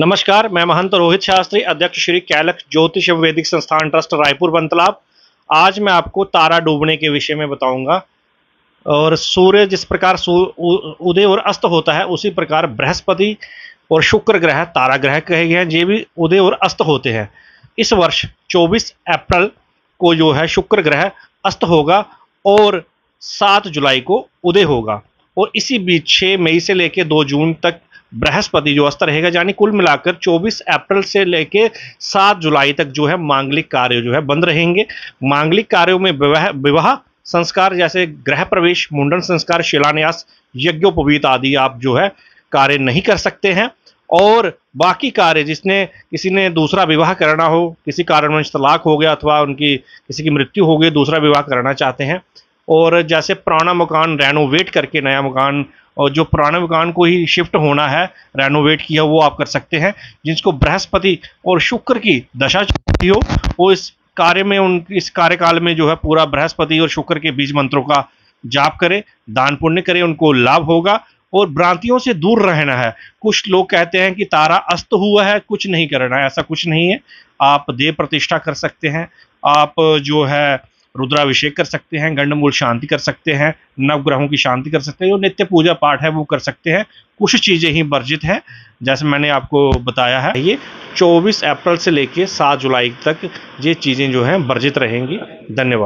नमस्कार मैं महंत रोहित शास्त्री अध्यक्ष श्री कैलक ज्योतिष वैदिक संस्थान ट्रस्ट रायपुर बंतलाब आज मैं आपको तारा डूबने के विषय में बताऊंगा और सूर्य जिस प्रकार उदय और अस्त होता है उसी प्रकार बृहस्पति और शुक्र ग्रह तारा ग्रह कहे गए हैं ये भी उदय और अस्त होते हैं इस वर्ष 24 अप्रैल को जो है शुक्र ग्रह अस्त होगा और 7 जुलाई को उदय होगा और इसी बीच 6 मई से लेकर 2 जून तक बृहस्पति जो अस्त रहेगा यानी कुल मिलाकर 24 अप्रैल से लेके 7 जुलाई तक जो है मांगलिक कार्य जो है बंद रहेंगे मांगलिक कार्यों में विवाह विवाह संस्कार जैसे ग्रह प्रवेश मुंडन संस्कार शिलान्यास यज्ञोपवीत आदि आप जो है कार्य नहीं कर सकते हैं और बाकी कार्य जिसने किसी ने दूसरा विवाह करना हो किसी कारणवश तलाक हो गया अथवा उनकी किसी की मृत्यु हो गई दूसरा विवाह करना चाहते हैं और जैसे पुराना मकान रेनोवेट करके नया मकान और जो पुराने मकान को ही शिफ्ट होना है रेनोवेट किया वो आप कर सकते हैं जिसको बृहस्पति और शुक्र की दशा चलती हो वो इस कार्य में उन इस कार्यकाल में जो है पूरा बृहस्पति और शुक्र के बीज मंत्रों का जाप करें दान पुण्य करें उनको लाभ होगा और भ्रांतियों से दूर रहना है कुछ लोग कहते हैं कि तारा अस्त हुआ है कुछ नहीं करना है ऐसा कुछ नहीं है आप देव प्रतिष्ठा कर सकते हैं आप जो है रुद्राभिषेक कर सकते हैं गंडमूल शांति कर सकते हैं नवग्रहों की शांति कर सकते हैं जो नित्य पूजा पाठ है वो कर सकते हैं कुछ चीज़ें ही वर्जित हैं जैसे मैंने आपको बताया है ये 24 अप्रैल से लेके 7 जुलाई तक ये चीज़ें जो हैं वर्जित रहेंगी धन्यवाद